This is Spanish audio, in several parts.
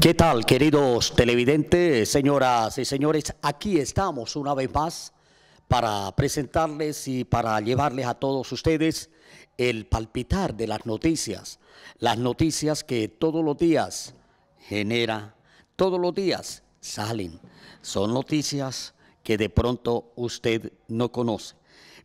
¿Qué tal, queridos televidentes, señoras y señores? Aquí estamos una vez más para presentarles y para llevarles a todos ustedes el palpitar de las noticias, las noticias que todos los días genera, todos los días salen. Son noticias que de pronto usted no conoce,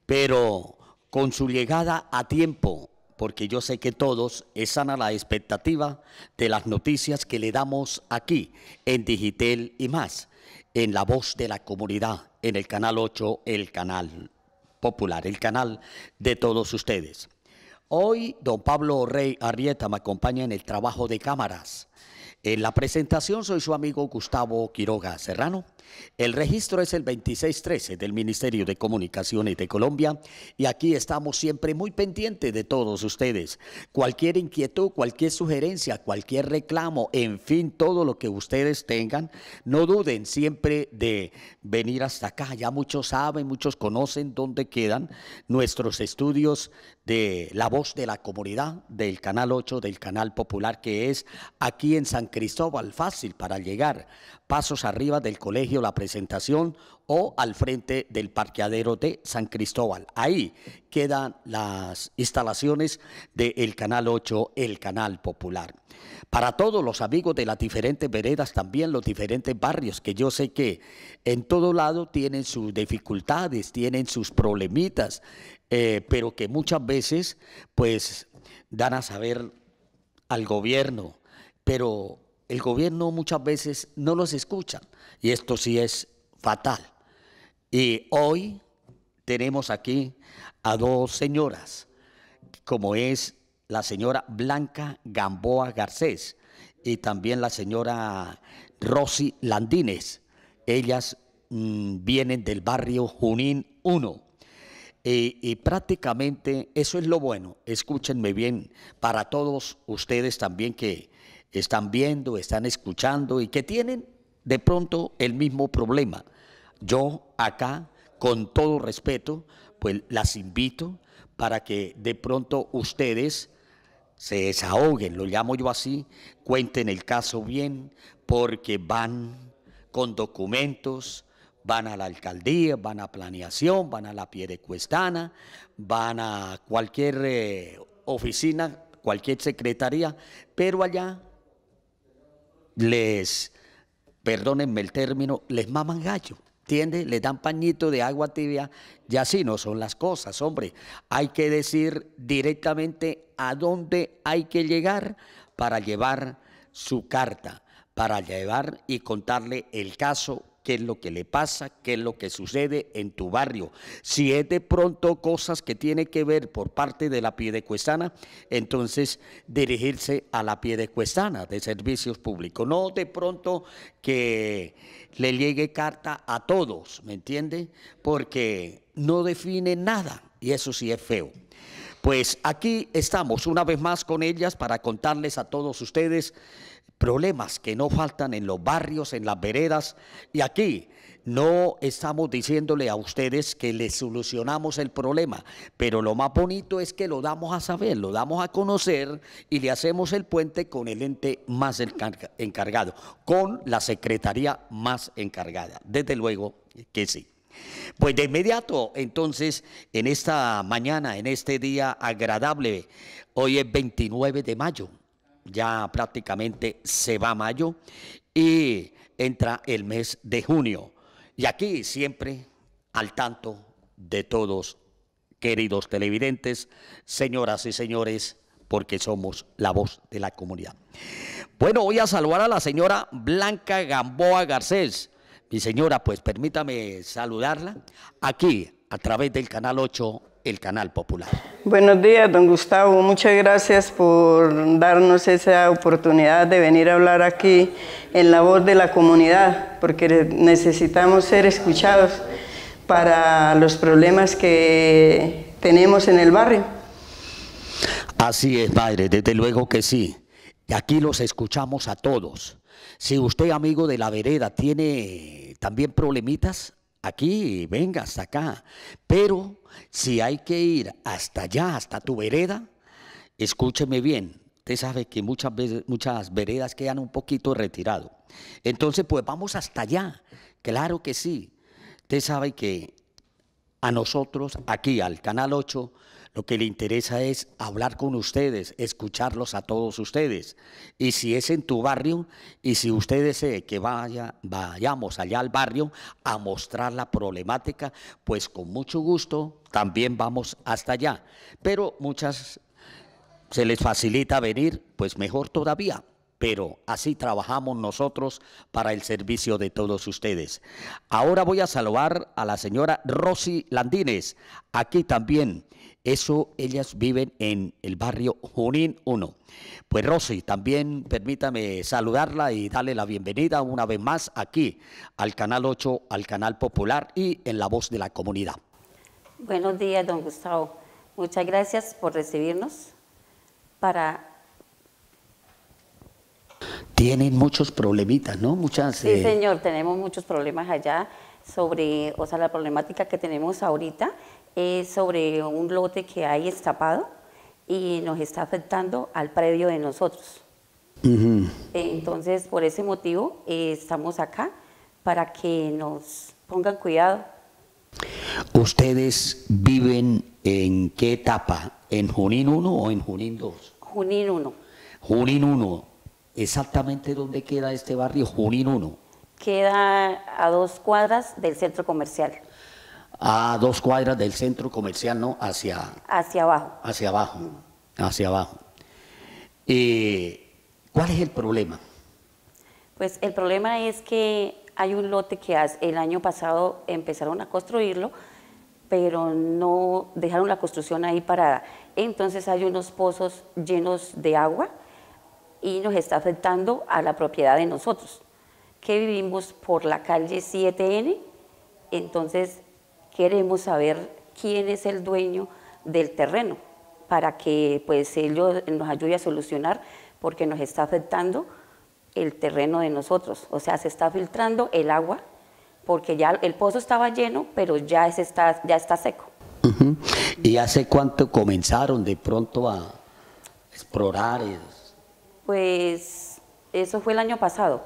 pero con su llegada a tiempo porque yo sé que todos están a la expectativa de las noticias que le damos aquí en Digitel y más, en la voz de la comunidad, en el canal 8, el canal popular, el canal de todos ustedes. Hoy don Pablo Rey Arrieta me acompaña en el trabajo de cámaras. En la presentación soy su amigo Gustavo Quiroga Serrano. El registro es el 2613 del Ministerio de Comunicaciones de Colombia y aquí estamos siempre muy pendientes de todos ustedes. Cualquier inquietud, cualquier sugerencia, cualquier reclamo, en fin, todo lo que ustedes tengan, no duden siempre de venir hasta acá. Ya muchos saben, muchos conocen dónde quedan nuestros estudios de La Voz de la Comunidad del Canal 8 del Canal Popular que es aquí en San Cristóbal, fácil para llegar, pasos arriba del colegio La Presentación o al frente del parqueadero de San Cristóbal. Ahí quedan las instalaciones del Canal 8, el Canal Popular. Para todos los amigos de las diferentes veredas, también los diferentes barrios, que yo sé que en todo lado tienen sus dificultades, tienen sus problemitas, eh, pero que muchas veces pues dan a saber al gobierno, pero el gobierno muchas veces no los escucha y esto sí es fatal. Y hoy tenemos aquí a dos señoras, como es la señora Blanca Gamboa Garcés y también la señora Rosy Landines. Ellas mm, vienen del barrio Junín 1. y, prácticamente eso es lo bueno. Escúchenme bien, para todos ustedes también que están viendo, están escuchando y que tienen de pronto el mismo problema. Yo acá, con todo respeto, pues las invito para que de pronto ustedes se desahoguen, lo llamo yo así, cuenten el caso bien, porque van con documentos, van a la alcaldía, van a planeación, van a la Piedecuestana, van a cualquier eh, oficina, cualquier secretaría, pero allá les, perdónenme el término, les maman gallo. ¿Entiendes? Les dan pañito de agua tibia y así no son las cosas, hombre. Hay que decir directamente a dónde hay que llegar para llevar su carta, para llevar y contarle el caso qué es lo que le pasa, qué es lo que sucede en tu barrio. Si es de pronto cosas que tiene que ver por parte de la piedecuestana, entonces dirigirse a la piedecuestana de servicios públicos. No de pronto que le llegue carta a todos, ¿me entiende? Porque no define nada y eso sí es feo. Pues aquí estamos una vez más con ellas para contarles a todos ustedes problemas que no faltan en los barrios, en las veredas. Y aquí no estamos diciéndole a ustedes que les solucionamos el problema, pero lo más bonito es que lo damos a saber, lo damos a conocer y le hacemos el puente con el ente más encargado, con la secretaría más encargada. Desde luego que sí. Pues de inmediato, entonces, en esta mañana, en este día agradable, hoy es 29 de mayo, ya prácticamente se va mayo y entra el mes de junio. Y aquí siempre al tanto de todos, queridos televidentes, señoras y señores, porque somos la voz de la comunidad. Bueno, voy a saludar a la señora Blanca Gamboa Garcés. Mi señora, pues permítame saludarla aquí a través del canal 8 el Canal Popular. Buenos días, don Gustavo. Muchas gracias por darnos esa oportunidad de venir a hablar aquí en la voz de la comunidad, porque necesitamos ser escuchados para los problemas que tenemos en el barrio. Así es, padre, desde luego que sí. Aquí los escuchamos a todos. Si usted, amigo de la vereda, tiene también problemitas, aquí, venga hasta acá. Pero si hay que ir hasta allá, hasta tu vereda, escúcheme bien. Usted sabe que muchas veces, muchas veredas quedan un poquito retirado. Entonces, pues vamos hasta allá. Claro que sí. Usted sabe que a nosotros, aquí al Canal 8, lo que le interesa es hablar con ustedes, escucharlos a todos ustedes. Y si es en tu barrio, y si ustedes desee que vaya, vayamos allá al barrio a mostrar la problemática, pues con mucho gusto también vamos hasta allá. Pero muchas se les facilita venir, pues mejor todavía. Pero así trabajamos nosotros para el servicio de todos ustedes. Ahora voy a saludar a la señora Rosy Landines, aquí también eso ellas viven en el barrio Junín 1. Pues Rosy, también permítame saludarla y darle la bienvenida una vez más aquí al Canal 8, al Canal Popular y en la voz de la comunidad. Buenos días, don Gustavo. Muchas gracias por recibirnos para... Tienen muchos problemitas, ¿no? Muchas, sí, eh, señor, tenemos muchos problemas allá sobre, o sea, la problemática que tenemos ahorita, es sobre un lote que hay estapado y nos está afectando al predio de nosotros. Entonces, por ese motivo, eh, estamos acá para que nos pongan cuidado. ¿Ustedes viven en qué etapa? ¿En Junín 1 o en Junín 2? Junín 1. Junín 1. ¿Exactamente dónde queda este barrio Junín 1? Queda a dos cuadras del centro comercial a dos cuadras del centro comercial, ¿no? Hacia, hacia abajo. Hacia abajo, hacia abajo. y eh, ¿Cuál es el problema? Pues el problema es que hay un lote que el año pasado empezaron a construirlo, pero no dejaron la construcción ahí parada. Entonces hay unos pozos llenos de agua y nos está afectando a la propiedad de nosotros, que vivimos por la calle 7N. Entonces queremos saber quién es el dueño del terreno para que pues ellos nos ayude a solucionar porque nos está afectando el terreno de nosotros, o sea, se está filtrando el agua porque ya el pozo estaba lleno, pero ya está seco. ¿Y hace cuánto comenzaron de pronto a explorar? Pues eso fue el año pasado.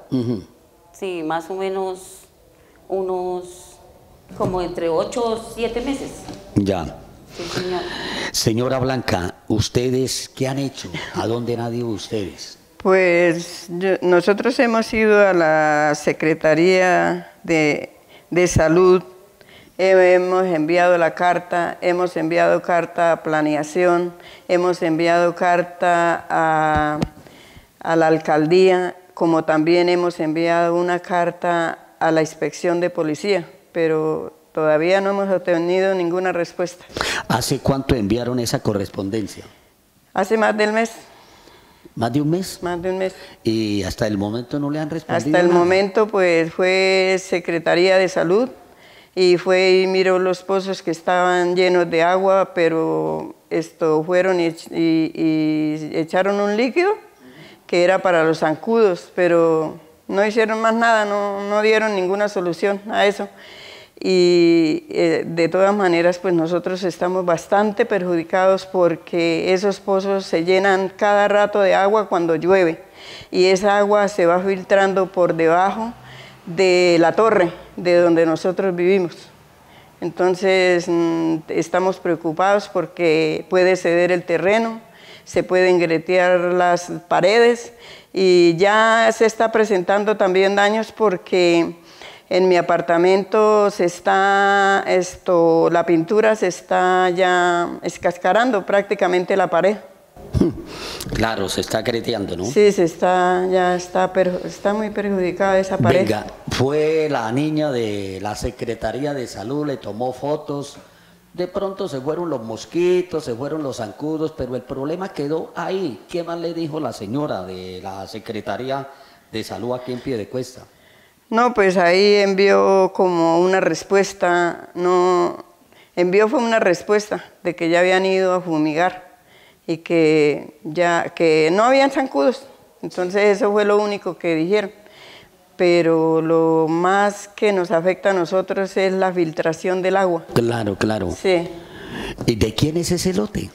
Sí, más o menos unos como entre ocho, o 7 meses. Ya. Señora Blanca, ¿ustedes qué han hecho? ¿A dónde nadie ido ustedes? Pues nosotros hemos ido a la Secretaría de, de Salud, hemos enviado la carta, hemos enviado carta a planeación, hemos enviado carta a la alcaldía, como también hemos enviado una carta a la inspección de policía pero todavía no hemos obtenido ninguna respuesta. ¿Hace cuánto enviaron esa correspondencia? Hace más del mes. ¿Más de un mes? Más de un mes. ¿Y hasta el momento no le han respondido? Hasta el momento, pues fue Secretaría de Salud y fue y miró los pozos que estaban llenos de agua, pero esto fueron y, echaron un líquido que era para los zancudos, pero no hicieron más nada, no, dieron ninguna solución a eso. Y eh, de todas maneras, pues nosotros estamos bastante perjudicados porque esos pozos se llenan cada rato de agua cuando llueve y esa agua se va filtrando por debajo de la torre de donde nosotros vivimos. Entonces mm, estamos preocupados porque puede ceder el terreno, se pueden gretear las paredes y ya se está presentando también daños porque en mi apartamento se está esto, la pintura se está ya escascarando prácticamente la pared. Claro, se está creteando, ¿no? Sí, se está, ya está, pero está muy perjudicada esa pared. Venga, fue la niña de la Secretaría de Salud, le tomó fotos, de pronto se fueron los mosquitos, se fueron los zancudos, pero el problema quedó ahí. ¿Qué más le dijo la señora de la Secretaría de Salud aquí en Piedecuesta? No, pues ahí envió como una respuesta, no, envió fue una respuesta de que ya habían ido a fumigar y que ya, que no habían zancudos. Entonces eso fue lo único que dijeron pero lo más que nos afecta a nosotros es la filtración del agua. Claro, claro. Sí. ¿Y de quién es ese lote?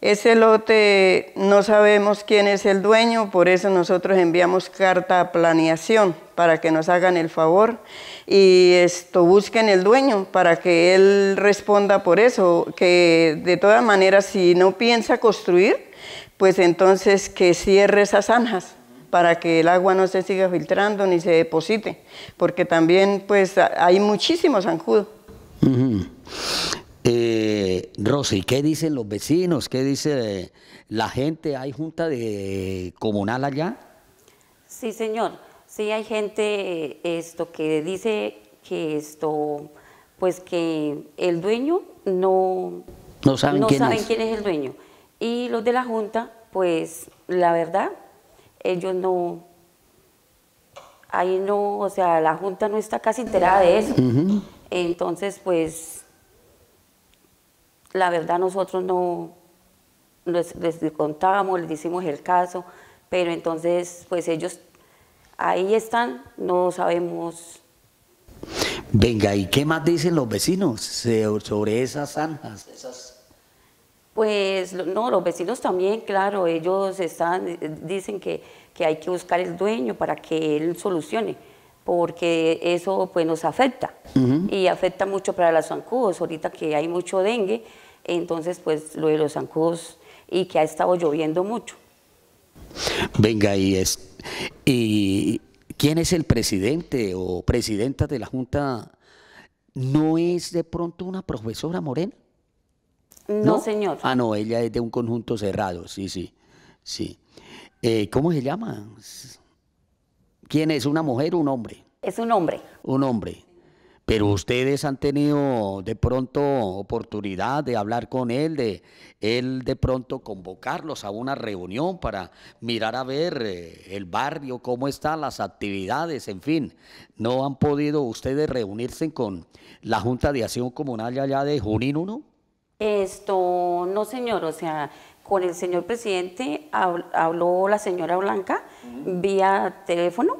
Ese lote no sabemos quién es el dueño, por eso nosotros enviamos carta a planeación para que nos hagan el favor y esto busquen el dueño para que él responda por eso, que de todas maneras si no piensa construir, pues entonces que cierre esas zanjas para que el agua no se siga filtrando ni se deposite, porque también pues hay muchísimos zancudos. Eh, Rosy, ¿qué dicen los vecinos? ¿Qué dice la gente? ¿Hay junta de comunal allá? Sí, señor. Sí, hay gente eh, esto que dice que esto, pues que el dueño no, no saben, quién es el dueño. Y los de la junta, pues la verdad, ellos no, ahí no, o sea, la Junta no está casi enterada de eso. Entonces, pues, la verdad nosotros no, les, contábamos, les hicimos el caso, pero entonces, pues ellos ahí están, no sabemos. Venga, ¿y qué más dicen los vecinos sobre esas zanjas, pues no, los vecinos también, claro, ellos están, eh, dicen que, hay que buscar el dueño para que él solucione, porque eso pues nos afecta y afecta mucho para los zancudos, ahorita que hay mucho dengue, entonces pues lo de los zancudos y que ha estado lloviendo mucho. Venga, y, es, y ¿quién es el presidente o presidenta de la Junta? ¿No es de pronto una profesora morena? No, señor. Ah, no, ella es de un conjunto cerrado, sí, sí, sí. Eh, ¿Cómo se llama? ¿Quién es? ¿Una mujer o un hombre? Es un hombre. Un hombre. Pero ustedes han tenido de pronto oportunidad de hablar con él, de él de pronto convocarlos a una reunión para mirar a ver eh, el barrio, cómo están las actividades, en fin. No han podido ustedes reunirse con la Junta de Acción Comunal allá de Junín 1? Esto, no señor, o sea, con el señor presidente habló la señora Blanca vía teléfono,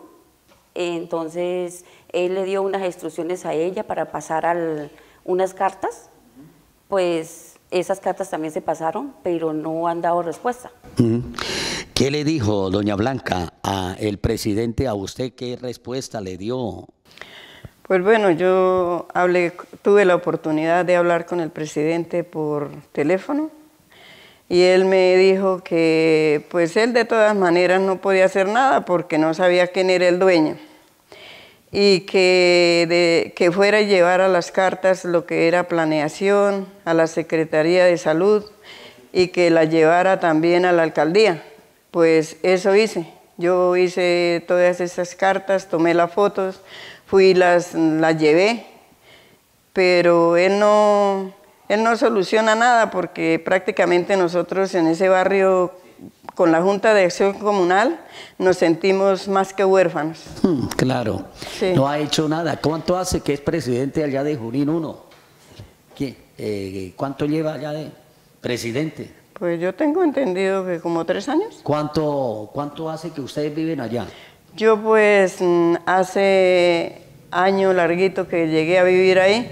entonces él le dio unas instrucciones a ella para pasar al, unas cartas, pues esas cartas también se pasaron, pero no han dado respuesta. ¿Qué le dijo doña Blanca al presidente a usted? ¿Qué respuesta le dio? Pues bueno, yo tuve la oportunidad de hablar con el presidente por teléfono y él me dijo que pues él de todas maneras no podía hacer nada porque no sabía quién era el dueño y que, que fuera a llevar a las cartas lo que era planeación, a la Secretaría de Salud y que la llevara también a la alcaldía. Pues eso hice. Yo hice todas esas cartas, tomé las fotos, fui y las, las llevé, pero él no, él no soluciona nada porque prácticamente nosotros en ese barrio con la Junta de Acción Comunal nos sentimos más que huérfanos. Hmm, claro, no ha hecho nada. ¿Cuánto hace que es presidente allá de Junín 1? Eh, ¿Cuánto lleva allá de presidente? Pues yo tengo entendido que como tres años. ¿Cuánto, cuánto hace que ustedes viven allá? Yo pues mm, hace año larguito que llegué a vivir ahí,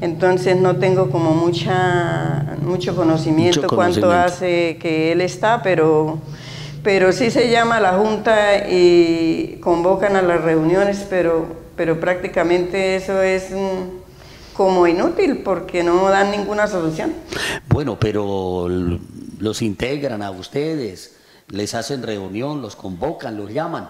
entonces no tengo como mucha, mucho conocimiento, cuánto hace que él está, pero, pero sí se llama a la Junta y convocan a las reuniones, pero, pero prácticamente eso es mm, como inútil porque no dan ninguna solución. Bueno, pero los integran a ustedes, les hacen reunión, los convocan, los llaman.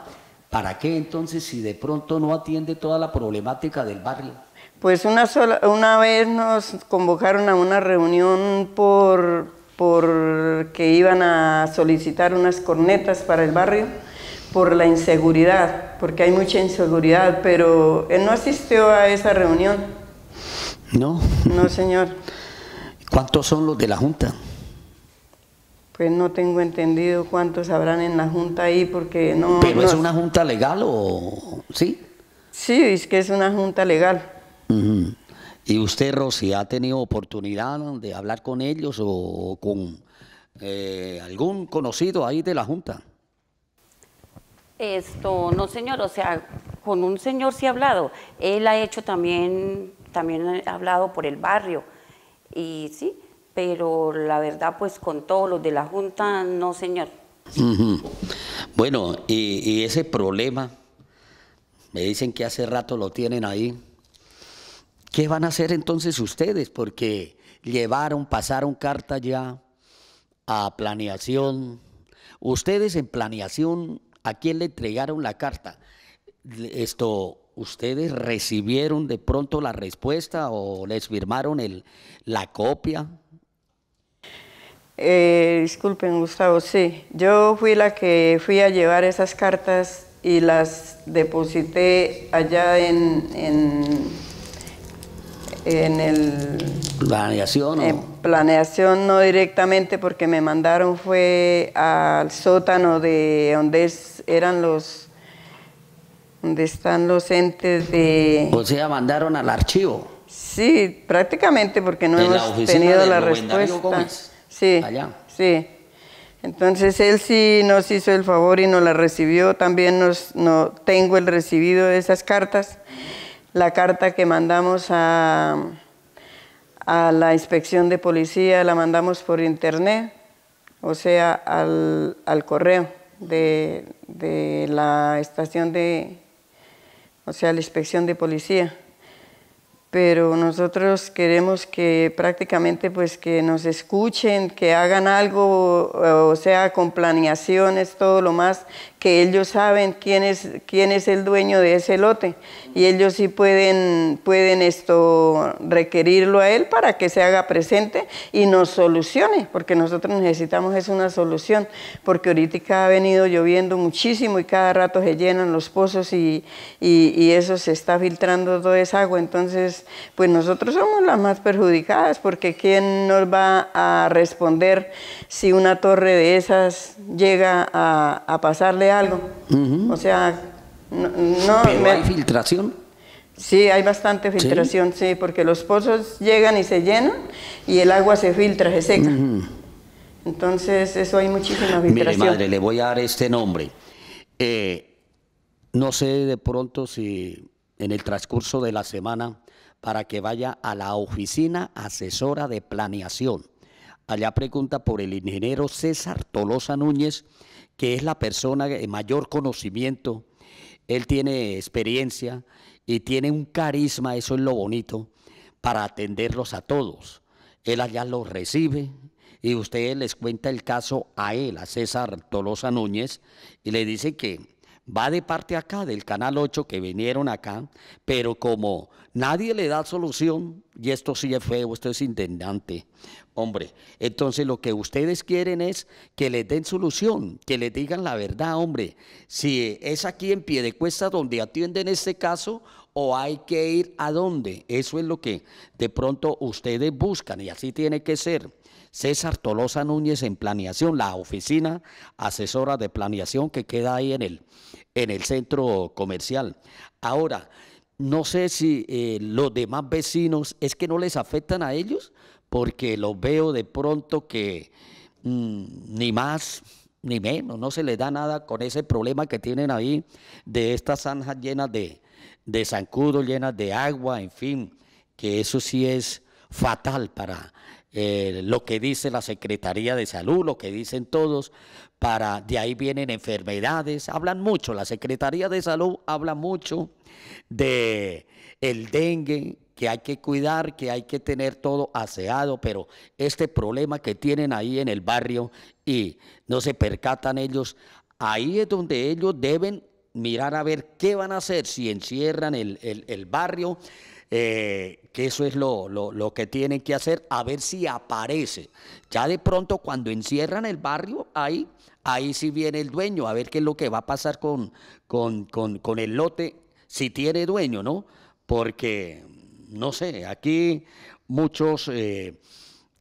¿Para qué entonces si de pronto no atiende toda la problemática del barrio? Pues una, sola, una vez nos convocaron a una reunión por, por que iban a solicitar unas cornetas para el barrio por la inseguridad, porque hay mucha inseguridad, pero él eh, no asistió a esa reunión. No. No, señor. ¿Cuántos son los de la Junta? no tengo entendido cuántos habrán en la junta ahí porque no... ¿Pero es una junta legal o...? ¿Sí? Sí, es que es una junta legal. ¿Y usted, Rosy, ha tenido oportunidad de hablar con ellos o con eh, algún conocido ahí de la junta? Esto, no señor, o sea, con un señor sí ha hablado. Él ha hecho también, también ha hablado por el barrio. Y sí, pero la verdad pues con todos los de la Junta, no señor. Bueno, y, ese problema, me dicen que hace rato lo tienen ahí. ¿Qué van a hacer entonces ustedes? Porque llevaron, pasaron carta ya a planeación. Ustedes en planeación, ¿a quién le entregaron la carta? Esto, ¿ustedes recibieron de pronto la respuesta o les firmaron el, la copia? Eh, disculpen, Gustavo, sí. Yo fui la que fui a llevar esas cartas y las deposité allá en, en, el... ¿Planeación? planeación no directamente porque me mandaron fue al sótano de donde eran los... donde están los entes de... O sea, mandaron al archivo. Sí, prácticamente porque no hemos tenido la respuesta. Sí. Sí. Entonces él sí nos hizo el favor y nos la recibió. También nos, no, tengo el recibido de esas cartas. La carta que mandamos a, a la inspección de policía la mandamos por internet, o sea, al, correo de, de la estación de, o sea, la inspección de policía pero nosotros queremos que prácticamente pues que nos escuchen, que hagan algo, o sea, con planeaciones, todo lo más que ellos saben quién es, quién es el dueño de ese lote y ellos sí pueden, pueden esto requerirlo a él para que se haga presente y nos solucione, porque nosotros necesitamos es una solución, porque ahorita ha venido lloviendo muchísimo y cada rato se llenan los pozos y, y, eso se está filtrando toda esa agua, entonces pues nosotros somos las más perjudicadas, porque quién nos va a responder si una torre de esas llega a pasarle algo. O sea, no... hay filtración? Sí, hay bastante filtración, ¿Sí? porque los pozos llegan y se llenan y el agua se filtra, se seca. Entonces, eso hay muchísima filtración. madre, le voy a dar este nombre. Eh, no sé de pronto si en el transcurso de la semana para que vaya a la oficina asesora de planeación. Allá pregunta por el ingeniero César Tolosa Núñez, que es la persona de mayor conocimiento, él tiene experiencia y tiene un carisma, eso es lo bonito, para atenderlos a todos. Él allá los recibe y usted les cuenta el caso a él, a César Tolosa Núñez, y le dice que va de parte acá, del Canal 8, que vinieron acá, pero como nadie le da solución, y esto sí es feo, esto es intendante, hombre, entonces lo que ustedes quieren es que les den solución, que les digan la verdad, hombre, si es aquí en pie de cuesta donde atienden este caso, o hay que ir a dónde, eso es lo que de pronto ustedes buscan, y así tiene que ser. César Tolosa Núñez en planeación, la oficina asesora de planeación que queda ahí en el, en el centro comercial. Ahora, no sé si eh, los demás vecinos es que no les afectan a ellos, porque los veo de pronto que mm, ni más ni menos, no se les da nada con ese problema que tienen ahí de estas zanjas llenas de, de zancudo, llenas de agua, en fin, que eso sí es fatal para eh, lo que dice la Secretaría de Salud, lo que dicen todos, para de ahí vienen enfermedades, hablan mucho, la Secretaría de Salud habla mucho de el dengue, que hay que cuidar, que hay que tener todo aseado, pero este problema que tienen ahí en el barrio y no se percatan ellos, ahí es donde ellos deben mirar a ver qué van a hacer si encierran el barrio, eh, que eso es lo, lo, que tienen que hacer, a ver si aparece. Ya de pronto cuando encierran el barrio, ahí, ahí sí viene el dueño, a ver qué es lo que va a pasar con, con, el lote, si tiene dueño, ¿no? Porque, no sé, aquí muchos eh,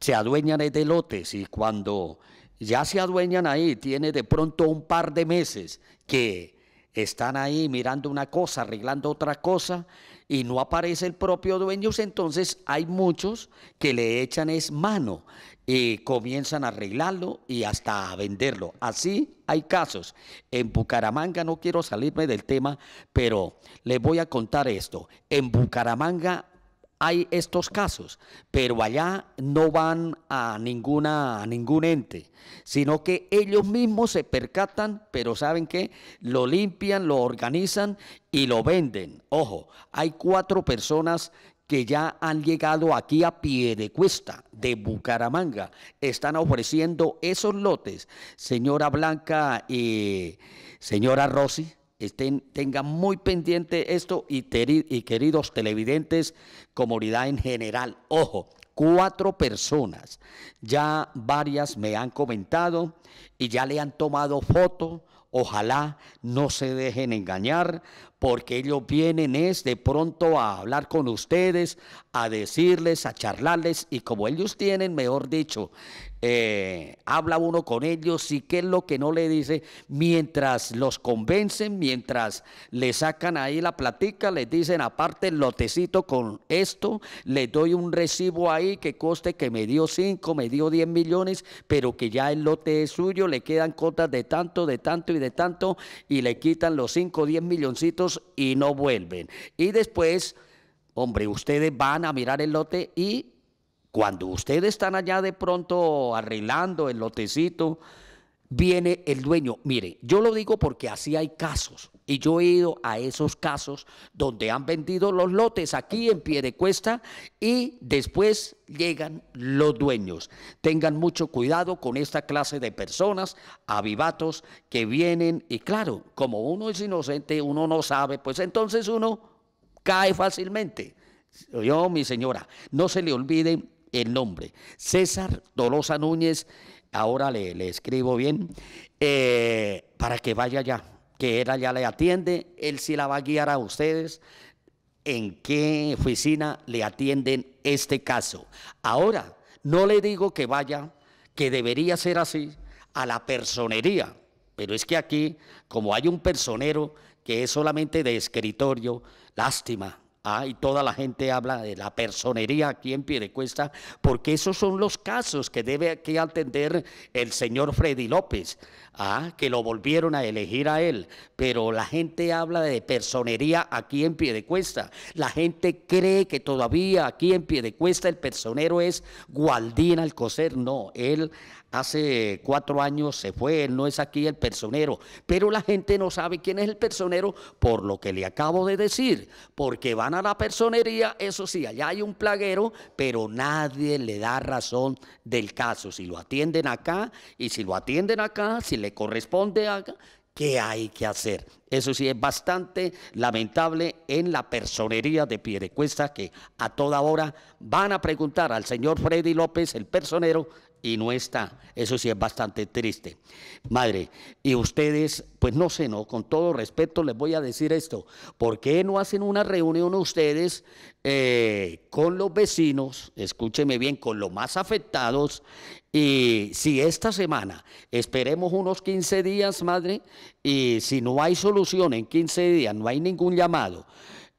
se adueñan de lotes y cuando ya se adueñan ahí, tiene de pronto un par de meses que están ahí mirando una cosa, arreglando otra cosa, y no aparece el propio dueño, pues entonces hay muchos que le echan es mano y comienzan a arreglarlo y hasta a venderlo. Así hay casos. En Bucaramanga, no quiero salirme del tema, pero les voy a contar esto. En Bucaramanga hay estos casos, pero allá no van a, ninguna, a ningún ente, sino que ellos mismos se percatan, pero ¿saben qué? Lo limpian, lo organizan y lo venden. Ojo, hay cuatro personas que ya han llegado aquí a pie de cuesta de Bucaramanga. Están ofreciendo esos lotes. Señora Blanca y señora Rossi, Estén, tengan muy pendiente esto y, y queridos televidentes, comunidad en general. Ojo, cuatro personas, ya varias me han comentado y ya le han tomado foto. Ojalá no se dejen engañar, porque ellos vienen es de pronto a hablar con ustedes, a decirles, a charlarles, y como ellos tienen, mejor dicho, eh, habla uno con ellos y qué es lo que no le dice, mientras los convencen, mientras le sacan ahí la platica, les dicen aparte el lotecito con esto, les doy un recibo ahí que coste que me dio 5, me dio 10 millones, pero que ya el lote es suyo, le quedan cotas de tanto, de tanto y de tanto, y le quitan los 5 10 milloncitos y no vuelven. Y después... Hombre, ustedes van a mirar el lote y cuando ustedes están allá de pronto arreglando el lotecito, viene el dueño. Mire, yo lo digo porque así hay casos. Y yo he ido a esos casos donde han vendido los lotes aquí en pie de cuesta y después llegan los dueños. Tengan mucho cuidado con esta clase de personas, avivatos, que vienen y claro, como uno es inocente, uno no sabe, pues entonces uno cae fácilmente. Yo, mi señora, no se le olviden el nombre. César Dolosa Núñez, ahora le, escribo bien, eh, para que vaya ya. que él allá le atiende, él sí la va a guiar a ustedes en qué oficina le atienden este caso. Ahora, no le digo que vaya, que debería ser así, a la personería, pero es que aquí, como hay un personero que es solamente de escritorio, lástima, Ah, y toda la gente habla de la personería aquí en Piedecuesta, porque esos son los casos que debe aquí atender el señor Freddy López, ah, que lo volvieron a elegir a él. Pero la gente habla de personería aquí en Piedecuesta. La gente cree que todavía aquí en Piedecuesta el personero es Gualdín Alcocer. No, él hace cuatro años se fue, él no es aquí el personero. Pero la gente no sabe quién es el personero por lo que le acabo de decir, porque van a la personería, eso sí, allá hay un plaguero, pero nadie le da razón del caso. Si lo atienden acá y si lo atienden acá, si le corresponde acá, ¿qué hay que hacer? Eso sí es bastante lamentable en la personería de Piedecuesta que a toda hora van a preguntar al señor Freddy López, el personero, y no está. Eso sí es bastante triste. Madre, y ustedes, pues no sé, no, con todo respeto les voy a decir esto. ¿Por qué no hacen una reunión ustedes eh, con los vecinos, escúcheme bien, con los más afectados? Y si esta semana esperemos unos 15 días, madre, y si no hay solución en 15 días, no hay ningún llamado.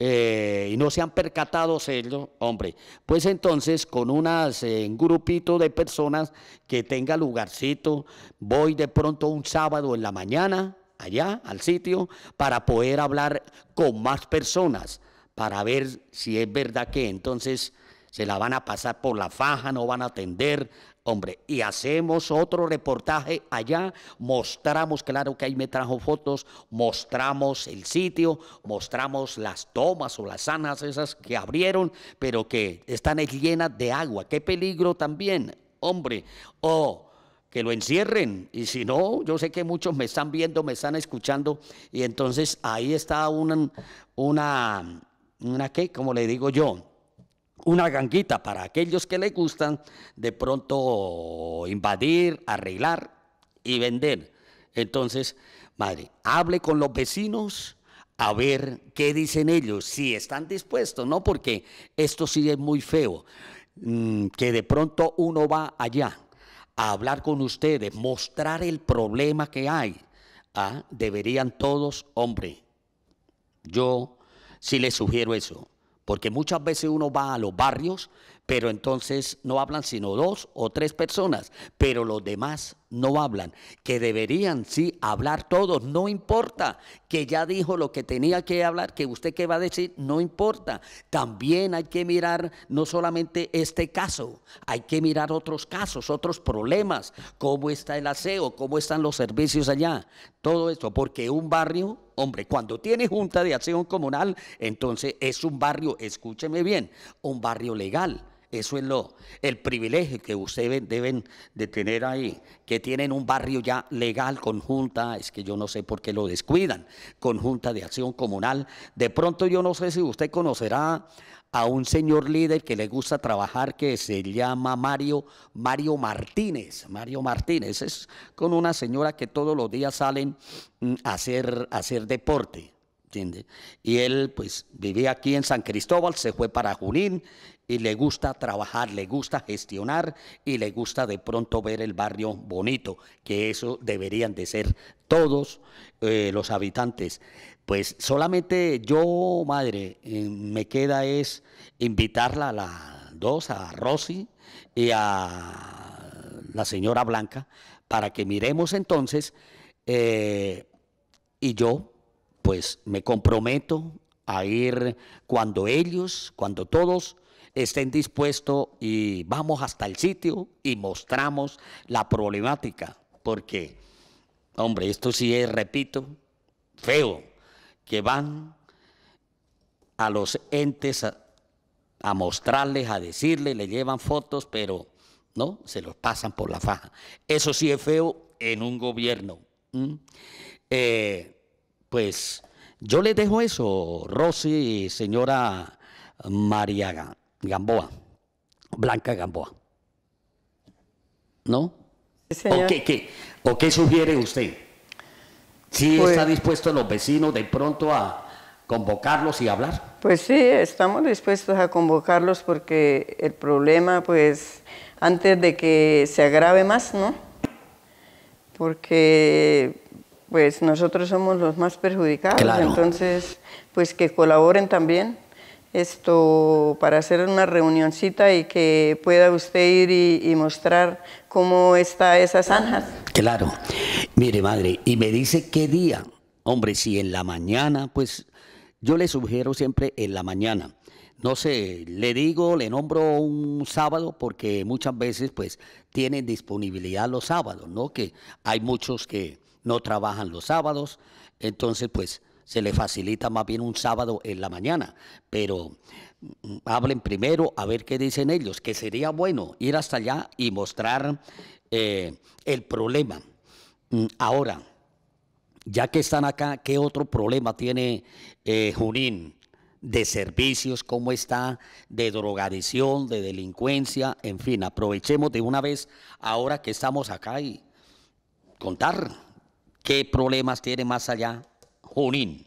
Eh, y no se han percatado ellos, hombre, pues entonces con unas, eh, un grupito de personas que tenga lugarcito, voy de pronto un sábado en la mañana allá al sitio para poder hablar con más personas, para ver si es verdad que entonces se la van a pasar por la faja, no van a atender, Hombre, y hacemos otro reportaje allá, mostramos, claro que ahí me trajo fotos, mostramos el sitio, mostramos las tomas o las zanjas esas que abrieron, pero que están llenas de agua. Qué peligro también, hombre. O que lo encierren, y si no, yo sé que muchos me están viendo, me están escuchando, y entonces ahí está una, una, una qué, como le digo yo, una ganguita para aquellos que le gustan de pronto invadir, arreglar y vender. Entonces, madre, hable con los vecinos a ver qué dicen ellos, si están dispuestos, ¿no? Porque esto sí es muy feo, mm, que de pronto uno va allá a hablar con ustedes, mostrar el problema que hay. ¿ah? Deberían todos, hombre, yo sí les sugiero eso porque muchas veces uno va a los barrios, pero entonces no hablan sino dos o tres personas, pero los demás no hablan, que deberían sí hablar todos, no importa, que ya dijo lo que tenía que hablar, que usted qué va a decir, no importa. También hay que mirar no solamente este caso, hay que mirar otros casos, otros problemas, cómo está el aseo, cómo están los servicios allá, todo esto, porque un barrio hombre, cuando tiene junta de acción comunal, entonces es un barrio, escúcheme bien, un barrio legal, eso es lo, el privilegio que ustedes deben de tener ahí, que tienen un barrio ya legal, conjunta, es que yo no sé por qué lo descuidan, conjunta de acción comunal. De pronto yo no sé si usted conocerá a un señor líder que le gusta trabajar que se llama Mario, Mario Martínez. Mario Martínez es con una señora que todos los días salen mm, a hacer, a hacer deporte. Y él pues vivía aquí en San Cristóbal, se fue para Junín y le gusta trabajar, le gusta gestionar y le gusta de pronto ver el barrio bonito, que eso deberían de ser todos eh, los habitantes. Pues solamente yo, madre, eh, me queda es invitarla a las dos, a Rosy y a la señora Blanca, para que miremos entonces, eh, y yo pues me comprometo a ir cuando ellos, cuando todos estén dispuestos y vamos hasta el sitio y mostramos la problemática, porque, hombre, esto sí es, repito, feo, que van a los entes a, mostrarles, a decirles, le llevan fotos, pero no, se los pasan por la faja. Eso sí es feo en un gobierno. Pues yo les dejo eso, Rosy señora María Gamboa, Blanca Gamboa. ¿No? ¿O qué, sugiere usted? ¿Sí pues está dispuesto los vecinos de pronto a convocarlos y hablar? Pues sí, estamos dispuestos a convocarlos porque el problema, pues, antes de que se agrave más, ¿no? Porque pues nosotros somos los más perjudicados. Entonces, pues que colaboren también esto para hacer una reunioncita y que pueda usted ir y, mostrar cómo está esas zanja. Claro. Mire, madre, y me dice qué día. Hombre, si en la mañana, pues yo le sugiero siempre en la mañana. No sé, le digo, le nombro un sábado porque muchas veces pues tienen disponibilidad los sábados, ¿no? Que hay muchos que no trabajan los sábados, entonces pues se le facilita más bien un sábado en la mañana, pero mm, hablen primero a ver qué dicen ellos, que sería bueno ir hasta allá y mostrar eh, el problema. Mm, ahora, ya que están acá, ¿qué otro problema tiene eh, Junín? de servicios, cómo está, de drogadicción, de delincuencia, en fin, aprovechemos de una vez ahora que estamos acá y contar. ¿Qué problemas tiene más allá Junín?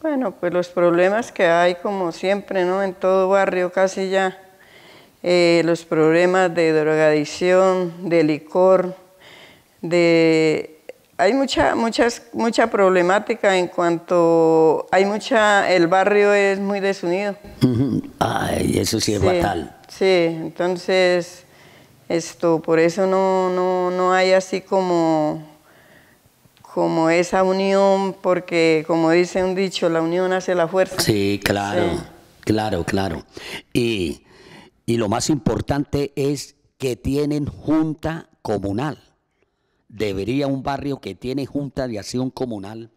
Bueno, pues los problemas que hay, como siempre, ¿no? En todo barrio casi ya, eh, los problemas de drogadicción, de licor, de... Hay mucha, muchas, mucha problemática en cuanto... Hay mucha... El barrio es muy desunido. Ay, eso sí es fatal. Sí, entonces, esto, por eso no, no, no hay así como como esa unión, porque como dice un dicho, la unión hace la fuerza. Sí, claro, claro, claro. Y, y lo más importante es que tienen junta comunal. Debería un barrio que tiene junta de acción comunal,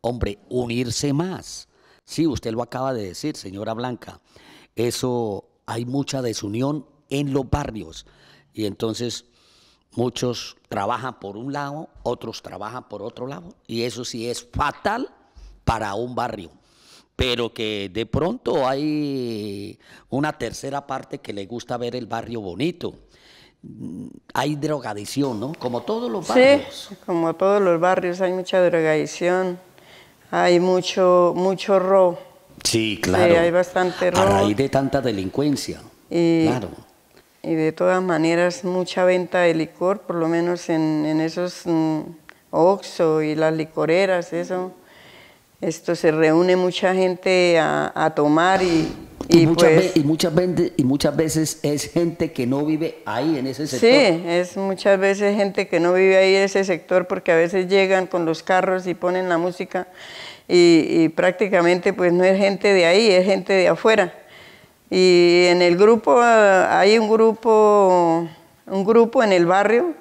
hombre, unirse más. Sí, usted lo acaba de decir, señora Blanca. Eso hay mucha desunión en los barrios. Y entonces Muchos trabajan por un lado, otros trabajan por otro lado, y eso sí es fatal para un barrio. Pero que de pronto hay una tercera parte que le gusta ver el barrio bonito. Hay drogadicción, ¿no? Como todos los barrios. Sí, como todos los barrios hay mucha drogadicción, hay mucho, mucho robo. Sí, claro. hay bastante robo. A raíz de tanta delincuencia. claro y de todas maneras mucha venta de licor, por lo menos en, esos oxo mm, Oxxo y las licoreras, eso. Esto se reúne mucha gente a, tomar y, muchas pues, y, muchas veces, es gente que no vive ahí en ese sector. Sí, es muchas veces gente que no vive ahí en ese sector porque a veces llegan con los carros y ponen la música y, y prácticamente pues no es gente de ahí, es gente de afuera. Y en el grupo, eh, hay un grupo, un grupo en el barrio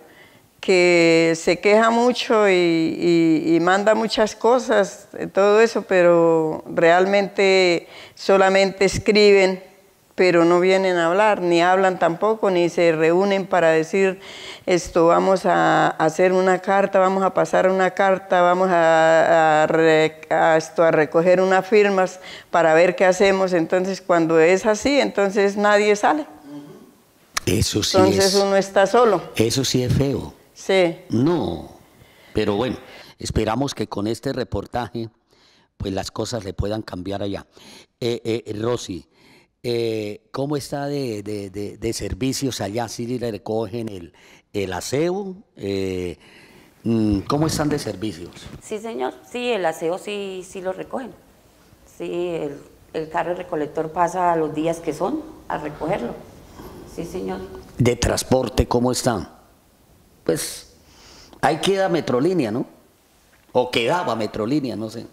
que se queja mucho y, y, manda muchas cosas, eh, todo eso, pero realmente solamente escriben pero no vienen a hablar, ni hablan tampoco, ni se reúnen para decir esto, vamos a hacer una carta, vamos a pasar una carta, vamos a, esto, a recoger unas firmas para ver qué hacemos. Entonces, cuando es así, entonces nadie sale. Eso sí Entonces uno está solo. Eso sí es feo. Sí. No, pero bueno, esperamos que con este reportaje pues las cosas le puedan cambiar allá. Eh, eh, Rosy, eh, ¿Cómo está de, servicios allá? ¿Sí le recogen el, aseo? Eh, mm, ¿Cómo están de servicios? Sí, señor. Sí, el aseo sí, sí lo recogen. Sí, el, carro recolector pasa los días que son a recogerlo. Sí, señor. ¿De transporte cómo están? Pues ahí queda Metrolínea, ¿no? O quedaba Metrolínea, no sé.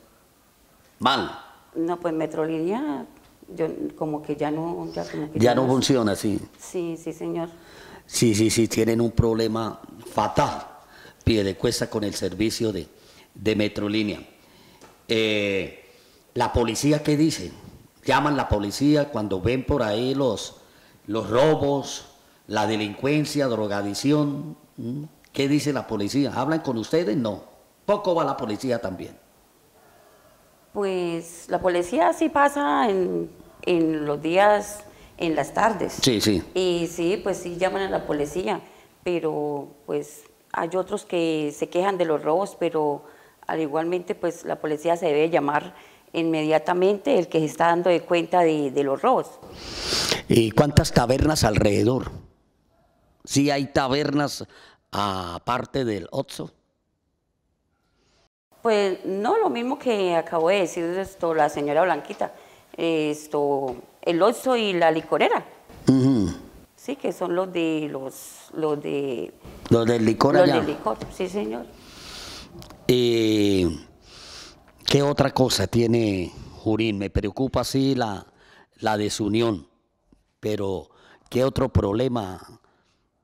Mal. No, pues Metrolínea yo como que ya no... Ya, no, funciona, sí. Sí, sí, señor. Sí, sí, sí, tienen un problema fatal, pie de cuesta con el servicio de, de Metrolínea. Eh, la policía, ¿qué dice? Llaman la policía cuando ven por ahí los, los robos, la delincuencia, drogadicción. ¿Qué dice la policía? ¿Hablan con ustedes? No. Poco va la policía también. Pues la policía sí pasa en, en los días, en las tardes. Sí, sí. Y sí, pues sí llaman a la policía, pero pues hay otros que se quejan de los robos, pero al igualmente pues la policía se debe llamar inmediatamente el que se está dando de cuenta de, de los robos. ¿Y cuántas tabernas alrededor? ¿Sí hay tabernas aparte del OTSO? Pues no, lo mismo que acabo de decir esto, la señora Blanquita, esto, el oso y la licorera. Sí, que son los de los, los de los del licor los sí señor. ¿Qué otra cosa tiene Jurín? Me preocupa sí la, la desunión, pero ¿qué otro problema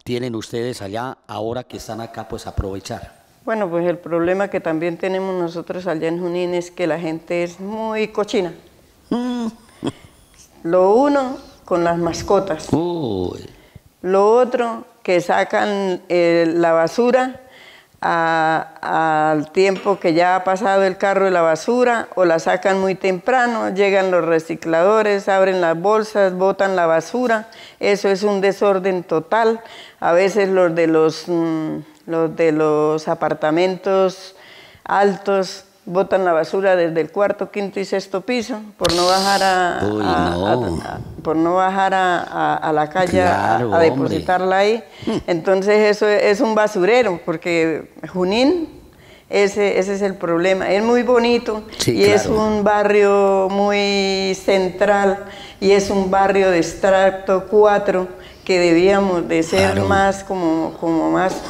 tienen ustedes allá ahora que están acá? Pues aprovechar. Bueno, pues el problema que también tenemos nosotros allá en Junín es que la gente es muy cochina. Mm. Lo uno con las mascotas. Lo otro que sacan eh, la basura al tiempo que ya ha pasado el carro de la basura o la sacan muy temprano, llegan los recicladores, abren las bolsas, botan la basura, eso es un desorden total. A veces los de los... Mm, los de los apartamentos altos botan la basura desde el cuarto, quinto y sexto piso por no bajar a, por no bajar a, la calle a, depositarla ahí. Mm. Entonces eso es un basurero porque Junín ese, ese es el problema. Es muy bonito y es un barrio muy central y es un barrio de extracto 4 que debíamos de ser más como, como más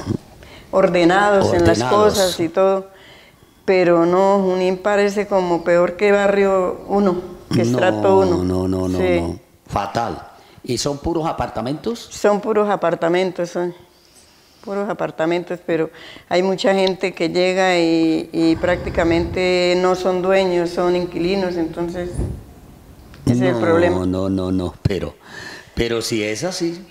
ordenados, en las cosas y todo. Pero no, Junín parece como peor que barrio uno, que estrato uno. No, no, no, no. Fatal. ¿Y son puros apartamentos? Son puros apartamentos, son puros apartamentos, pero hay mucha gente que llega y, prácticamente no son dueños, son inquilinos, entonces ese es el problema. No, no, no, pero, pero si es así,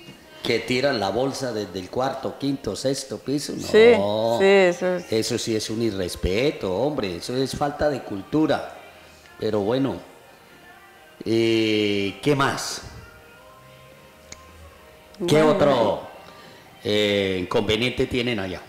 que tiran la bolsa desde el cuarto, quinto, sexto piso. No, eso, sí es un irrespeto, hombre, eso es falta de cultura. Pero bueno, eh, ¿qué más? ¿Qué otro eh, inconveniente tienen allá?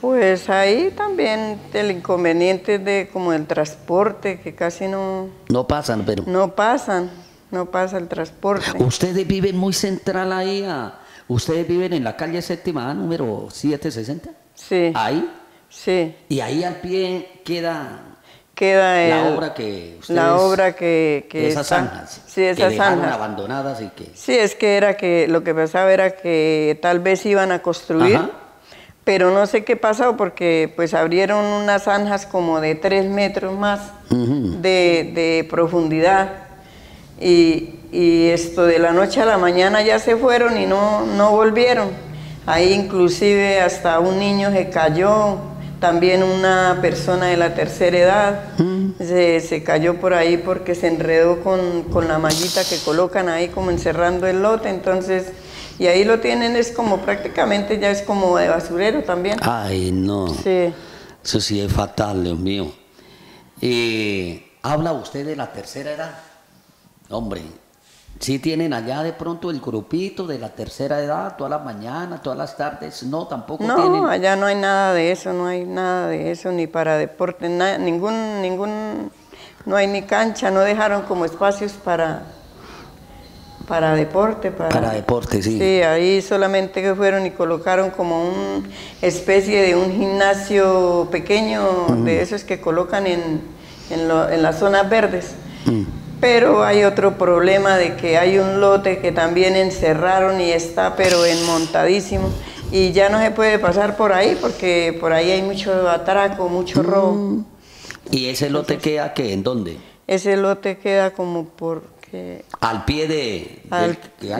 Pues ahí también el inconveniente de como el transporte, que casi no... No pasan, pero... No pasan, no pasa el transporte. Ustedes viven muy central ahí, ah. ustedes viven en la calle séptima, ah, número 760. Sí. Ahí. Sí. Y ahí al pie queda queda la obra que la obra que, esas zanjas sí, esas que zanjas. abandonadas y que sí es que era que lo que pasaba era que tal vez iban a construir pero no sé qué pasó porque pues abrieron unas zanjas como de tres metros más de, profundidad y, esto de la noche a la mañana ya se fueron y no, no volvieron. Ahí inclusive hasta un niño se cayó, también una persona de la tercera edad mm. se, cayó por ahí porque se enredó con, la mallita que colocan ahí como encerrando el lote, entonces, y ahí lo tienen, es como prácticamente ya es como de basurero también. Ay, no. Eso sí es fatal, Dios mío. Eh, ¿Habla usted de la tercera edad? Hombre, si tienen allá de pronto el grupito de la tercera edad, todas las mañanas, todas las tardes. No, tampoco no, tienen. No, allá no hay nada de eso, no hay nada de eso, ni para deporte, ningún, ningún, no hay ni cancha, no dejaron como espacios para, para deporte. Para, para deporte, sí. Sí, ahí solamente que fueron y colocaron como una especie de un gimnasio pequeño, de esos que colocan en, en, lo, en las zonas verdes. Mm. Pero hay otro problema de que hay un lote que también encerraron y está pero enmontadísimo y ya no se puede pasar por ahí porque por ahí hay mucho atraco, mucho robo. Mm. ¿Y ese lote queda qué? ¿En dónde? Ese lote queda como por... ¿Al pie de...?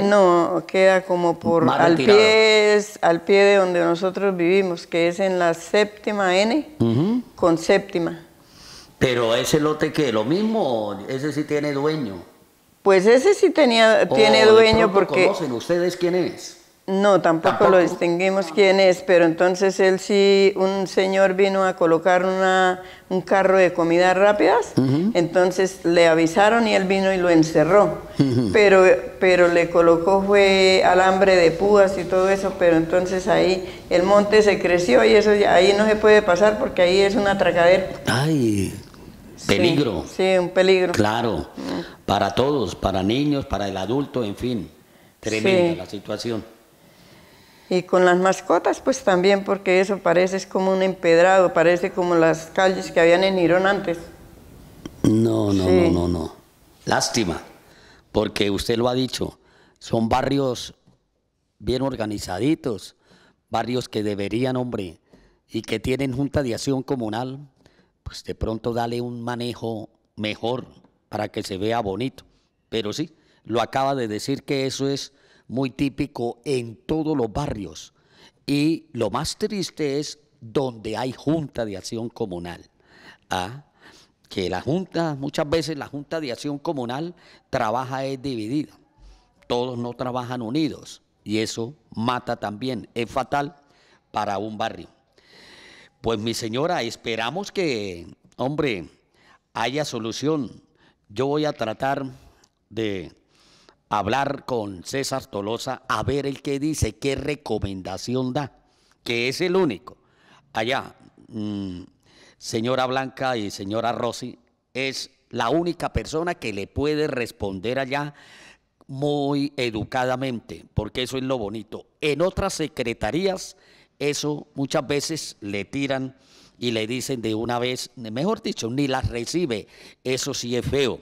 No, queda como por... Al pie, al pie de donde nosotros vivimos, que es en la séptima N con séptima. Pero ese lote que lo mismo, ese sí tiene dueño. Pues ese sí tenía, tiene dueño porque... ¿Conocen ustedes quién es? No, tampoco, lo distinguimos quién es, pero entonces él sí, un señor vino a colocar una, un carro de comidas rápidas, entonces le avisaron y él vino y lo encerró, pero, pero le colocó fue alambre de púas y todo eso, pero entonces ahí el monte se creció y eso ahí no se puede pasar porque ahí es un atracadero. Ay, Peligro. Sí, un peligro. Claro, mm. para todos, para niños, para el adulto, en fin. Tremenda la situación. Y con las mascotas, pues también, porque eso parece es como un empedrado, parece como las calles que habían en Irón antes. No, no, no, no, no. Lástima, porque usted lo ha dicho, son barrios bien organizaditos, barrios que deberían, hombre, y que tienen junta de acción comunal pues, de pronto dale un manejo mejor para que se vea bonito. Pero sí, lo acaba de decir que eso es muy típico en todos los barrios. Y lo más triste es donde hay junta de acción comunal. ¿Ah? Que la junta, muchas veces la junta de acción comunal trabaja es dividida. Todos no trabajan unidos. Y eso mata también. Es fatal para un barrio. Pues mi señora, esperamos que, hombre, haya solución. Yo voy a tratar de hablar con César Tolosa a ver el que dice, qué recomendación da, que es el único. Allá, mm, señora Blanca y señora Rossi, es la única persona que le puede responder allá muy educadamente, porque eso es lo bonito. En otras secretarías eso muchas veces le tiran y le dicen de una vez, mejor dicho, ni las recibe. Eso sí es feo.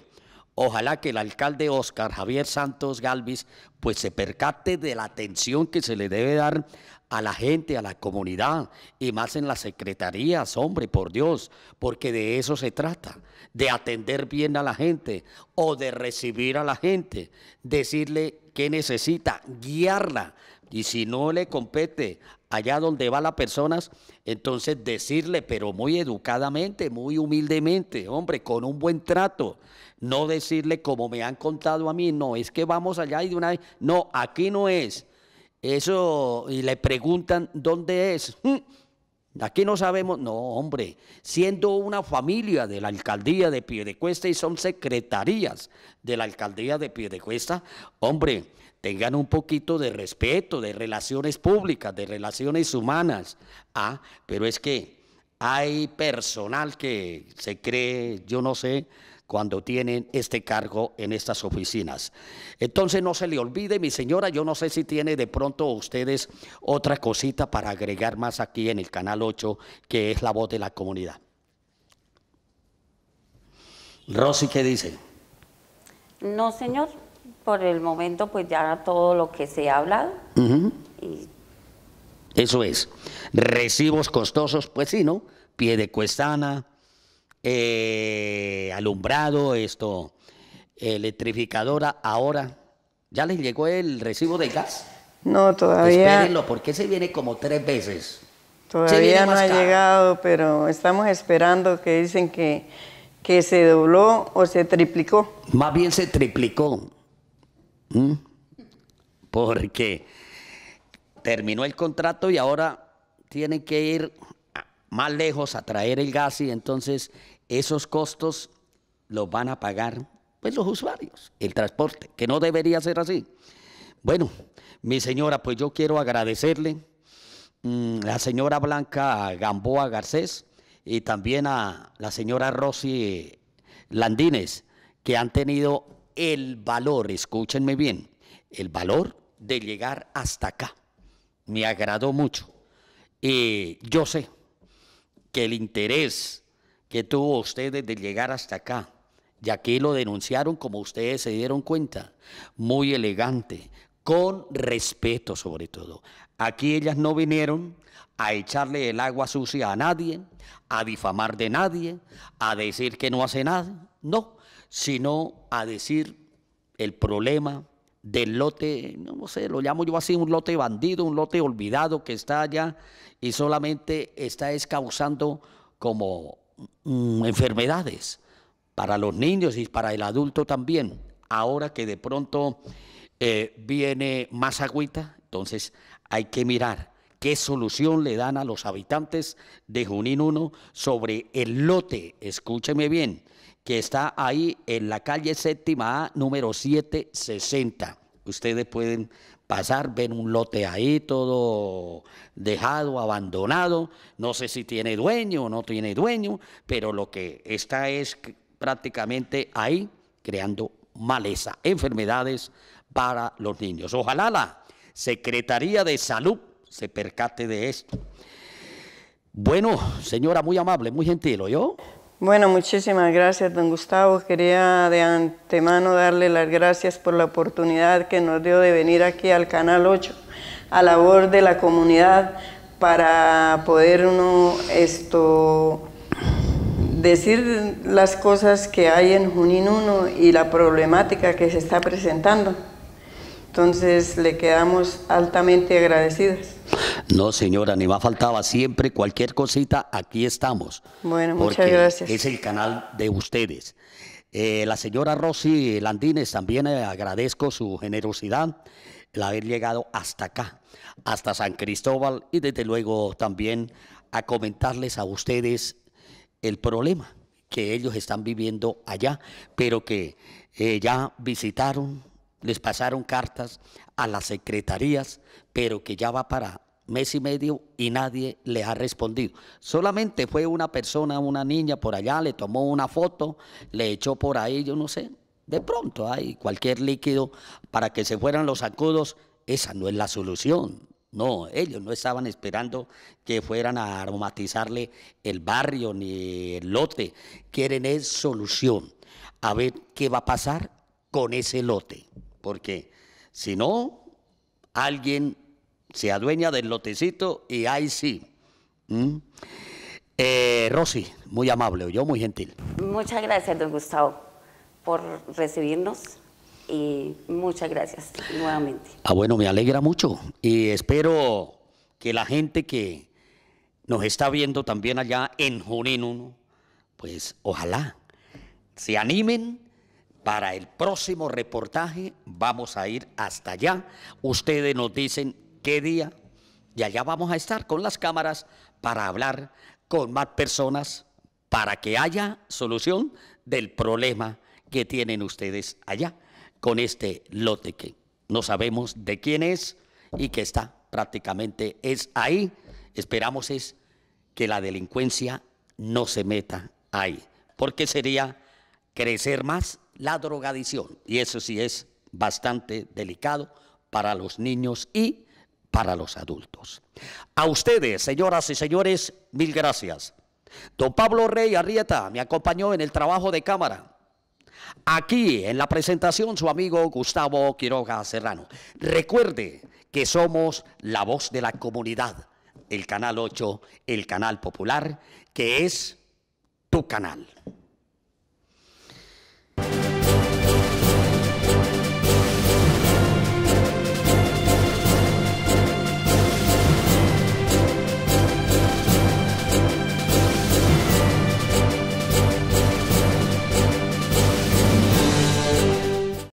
Ojalá que el alcalde Oscar Javier Santos Galvis pues se percate de la atención que se le debe dar a la gente, a la comunidad y más en las secretarías, hombre, por Dios, porque de eso se trata, de atender bien a la gente o de recibir a la gente, decirle qué necesita, guiarla y si no le compete allá donde va las personas, entonces decirle, pero muy educadamente, muy humildemente, hombre, con un buen trato, no decirle como me han contado a mí, no, es que vamos allá y de una vez, no, aquí no es. Eso, y le preguntan, ¿dónde es? Mm, aquí no sabemos, no, hombre, siendo una familia de la alcaldía de Piedecuesta y son secretarías de la alcaldía de Piedecuesta, hombre, tengan un poquito de respeto, de relaciones públicas, de relaciones humanas. Ah, pero es que hay personal que se cree, yo no sé, cuando tienen este cargo en estas oficinas. Entonces no se le olvide, mi señora, yo no sé si tiene de pronto ustedes otra cosita para agregar más aquí en el Canal 8, que es la voz de la comunidad. Rosy, ¿qué dice? No, señor por el momento pues ya todo lo que se ha hablado. Eso es. Recibos costosos, pues sí, ¿no? Pie de cuestana, eh, alumbrado, esto, electrificadora, ahora. ¿Ya les llegó el recibo de gas? No, todavía. Espérenlo, porque se viene como tres veces. Todavía no ha llegado, pero estamos esperando que dicen que, que se dobló o se triplicó. Más bien se triplicó. ¿Mm? Porque terminó el contrato y ahora tienen que ir más lejos a traer el gas y entonces esos costos los van a pagar pues los usuarios, el transporte, que no debería ser así. Bueno, mi señora, pues yo quiero agradecerle a mm, la señora Blanca Gamboa Garcés y también a la señora Rosy Landines, que han tenido el valor, escúchenme bien, el valor de llegar hasta acá. Me agradó mucho. y eh, yo sé que el interés que tuvo ustedes de llegar hasta acá, y aquí lo denunciaron como ustedes se dieron cuenta, muy elegante, con respeto sobre todo. Aquí ellas no vinieron a echarle el agua sucia a nadie, a difamar de nadie, a decir que no hace nada, no sino a decir el problema del lote, no sé, lo llamo yo así, un lote bandido, un lote olvidado que está allá y solamente está causando como mm, enfermedades para los niños y para el adulto también. Ahora que de pronto eh, viene más agüita, entonces hay que mirar qué solución le dan a los habitantes de Junín 1 sobre el lote, escúcheme bien, que está ahí en la calle séptima A, número 760. Ustedes pueden pasar, ven un lote ahí todo dejado, abandonado, no sé si tiene dueño o no tiene dueño, pero lo que está es prácticamente ahí creando maleza, enfermedades para los niños. Ojalá la Secretaría de Salud se percate de esto. Bueno, señora, muy amable, muy gentil, ¿oyó? Bueno, muchísimas gracias, don Gustavo. Quería de antemano darle las gracias por la oportunidad que nos dio de venir aquí al Canal 8, a labor de la comunidad, para poder uno esto decir las cosas que hay en Junín 1 y la problemática que se está presentando. Entonces le quedamos altamente agradecidas. No, señora, ni más faltaba. Siempre cualquier cosita, aquí estamos. Bueno, muchas gracias. Es el canal de ustedes. Eh, la señora Rosy Landines, también eh, agradezco su generosidad, el haber llegado hasta acá, hasta San Cristóbal y desde luego también a comentarles a ustedes el problema que ellos están viviendo allá, pero que eh, ya visitaron, les pasaron cartas a las secretarías, pero que ya va para mes y medio y nadie le ha respondido. Solamente fue una persona, una niña por allá, le tomó una foto, le echó por ahí, yo no sé, de pronto hay cualquier líquido para que se fueran los sacudos, esa no es la solución. No, ellos no estaban esperando que fueran a aromatizarle el barrio ni el lote. Quieren es solución. A ver qué va a pasar con ese lote. Porque si no, alguien se adueña del lotecito y ahí sí. ¿Mm? Eh, Rosy, muy amable, yo muy gentil. Muchas gracias, don Gustavo, por recibirnos y muchas gracias nuevamente. Ah, bueno, me alegra mucho y espero que la gente que nos está viendo también allá en Junín pues ojalá se animen. Para el próximo reportaje vamos a ir hasta allá. Ustedes nos dicen qué día. Y allá vamos a estar con las cámaras para hablar con más personas, para que haya solución del problema que tienen ustedes allá con este lote que no sabemos de quién es y que está prácticamente es ahí. Esperamos es que la delincuencia no se meta ahí, porque sería crecer más la drogadicción y eso sí es bastante delicado para los niños y para los adultos. A ustedes, señoras y señores, mil gracias. Don Pablo Rey Arrieta me acompañó en el trabajo de cámara. Aquí en la presentación su amigo Gustavo Quiroga Serrano. Recuerde que somos la voz de la comunidad, el Canal 8, el Canal Popular, que es tu canal.